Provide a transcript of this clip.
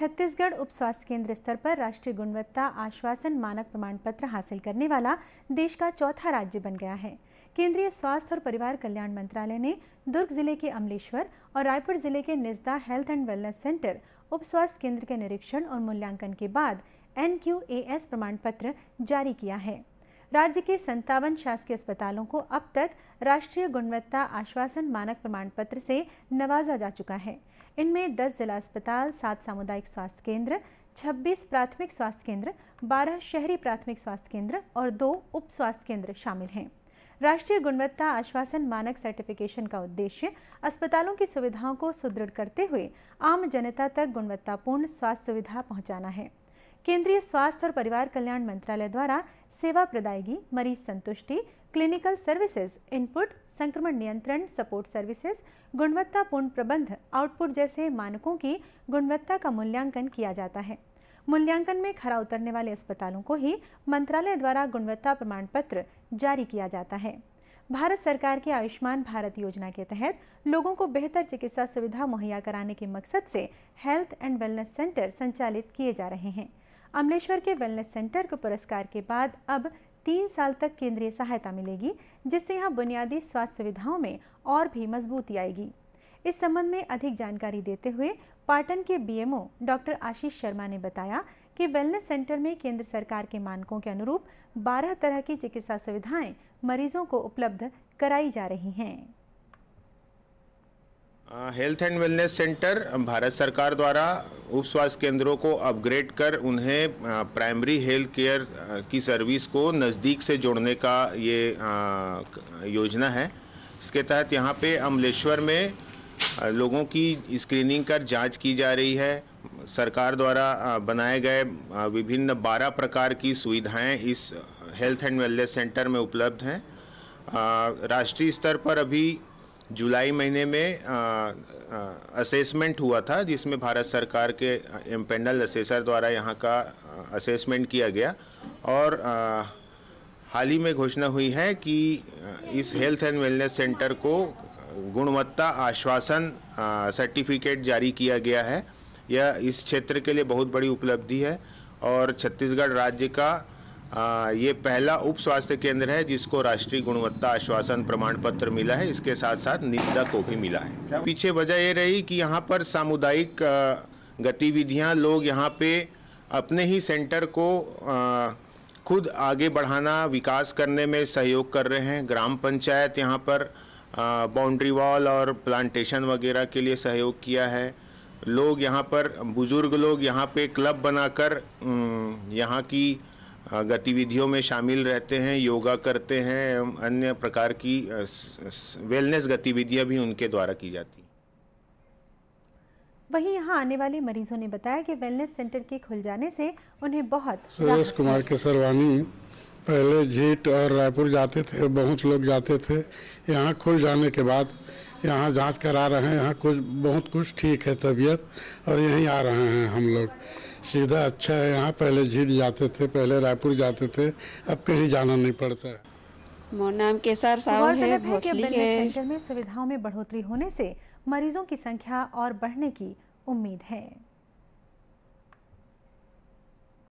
छत्तीसगढ़ उप स्वास्थ्य केंद्र स्तर पर राष्ट्रीय गुणवत्ता आश्वासन मानक प्रमाण पत्र हासिल करने वाला देश का चौथा राज्य बन गया है केंद्रीय स्वास्थ्य और परिवार कल्याण मंत्रालय ने दुर्ग जिले के अमलेश्वर और रायपुर जिले के निजदा हेल्थ एंड वेलनेस सेंटर उप स्वास्थ्य केंद्र के निरीक्षण और मूल्यांकन के बाद एन प्रमाण पत्र जारी किया है राज्य के संतावन शासकीय अस्पतालों को अब तक राष्ट्रीय गुणवत्ता आश्वासन मानक प्रमाण पत्र से नवाजा जा चुका है इनमें 10 जिला अस्पताल सात सामुदायिक स्वास्थ्य केंद्र 26 प्राथमिक स्वास्थ्य केंद्र 12 शहरी प्राथमिक स्वास्थ्य केंद्र और दो उप स्वास्थ्य केंद्र शामिल हैं राष्ट्रीय गुणवत्ता आश्वासन मानक सर्टिफिकेशन का उद्देश्य अस्पतालों की सुविधाओं को सुदृढ़ करते हुए आम जनता तक गुणवत्तापूर्ण स्वास्थ्य सुविधा पहुंचाना है केंद्रीय स्वास्थ्य और परिवार कल्याण मंत्रालय द्वारा सेवा प्रदायगी मरीज संतुष्टि क्लिनिकल सर्विसेज इनपुट संक्रमण नियंत्रण सपोर्ट सर्विसेज गुणवत्तापूर्ण प्रबंध आउटपुट जैसे मानकों की गुणवत्ता का मूल्यांकन किया जाता है मूल्यांकन में खरा उतरने वाले अस्पतालों को ही मंत्रालय द्वारा गुणवत्ता प्रमाण पत्र जारी किया जाता है भारत सरकार के आयुष्मान भारत योजना के तहत लोगों को बेहतर चिकित्सा सुविधा मुहैया कराने के मकसद से हेल्थ एंड वेलनेस सेंटर संचालित किए जा रहे हैं अमलेश्वर के वेलनेस सेंटर को पुरस्कार के बाद अब तीन साल तक केंद्रीय सहायता मिलेगी जिससे यहाँ बुनियादी स्वास्थ्य सुविधाओं में और भी मजबूती आएगी इस संबंध में अधिक जानकारी देते हुए पाटन के बीएमओ डॉक्टर आशीष शर्मा ने बताया कि वेलनेस सेंटर में केंद्र सरकार के मानकों के अनुरूप 12 तरह की चिकित्सा सुविधाएं मरीजों को उपलब्ध कराई जा रही हैं health and wellness centre Bharat सरकार द्वारा उप स्वास्थ्य केंद्रों को अपग्रेड कर उन्हें प्राइमरी हेल्थ केयर की सर्विस को नज़दीक से जोड़ने का ये योजना है इसके तहत यहाँ पे अमलेश्वर में लोगों की स्क्रीनिंग कर जांच की जा रही है सरकार द्वारा बनाए गए विभिन्न 12 प्रकार की सुविधाएं इस हेल्थ एंड वेलनेस सेंटर में उपलब्ध हैं राष्ट्रीय स्तर पर अभी जुलाई महीने में असेसमेंट हुआ था जिसमें भारत सरकार के एम्पेनल असेसर द्वारा यहाँ का असेसमेंट किया गया और हाल ही में घोषणा हुई है कि इस हेल्थ एंड वेलनेस सेंटर को गुणवत्ता आश्वासन सर्टिफिकेट जारी किया गया है यह इस क्षेत्र के लिए बहुत बड़ी उपलब्धि है और छत्तीसगढ़ राज्य का आ, ये पहला उप स्वास्थ्य केंद्र है जिसको राष्ट्रीय गुणवत्ता आश्वासन प्रमाण पत्र मिला है इसके साथ साथ निजदा को भी मिला है पीछे वजह ये रही कि यहाँ पर सामुदायिक गतिविधियाँ लोग यहाँ पे अपने ही सेंटर को आ, खुद आगे बढ़ाना विकास करने में सहयोग कर रहे हैं ग्राम पंचायत यहाँ पर बाउंड्री वॉल और प्लांटेशन वगैरह के लिए सहयोग किया है लोग यहाँ पर बुज़ुर्ग लोग यहाँ पे क्लब बनाकर यहाँ की गतिविधियों में शामिल रहते हैं योगा करते हैं एवं अन्य प्रकार की वेलनेस गतिविधियां भी उनके द्वारा की जाती वहीं यहाँ आने वाले मरीजों ने बताया कि वेलनेस सेंटर के खुल जाने से उन्हें बहुत सुरेश कुमार केसरवानी पहले झीट और रायपुर जाते थे बहुत लोग जाते थे यहाँ खुल जाने के बाद यहाँ जांच करा रहे हैं यहाँ कुछ बहुत कुछ ठीक है तबीयत और यहीं आ रहे हैं हम लोग सीधा अच्छा है यहाँ पहले झील जाते थे पहले रायपुर जाते थे अब कहीं जाना नहीं पड़ता है मोर नाम केसर साहु है भोसली के सेंटर में सुविधाओं में बढ़ोतरी होने से मरीजों की संख्या और बढ़ने की उम्मीद है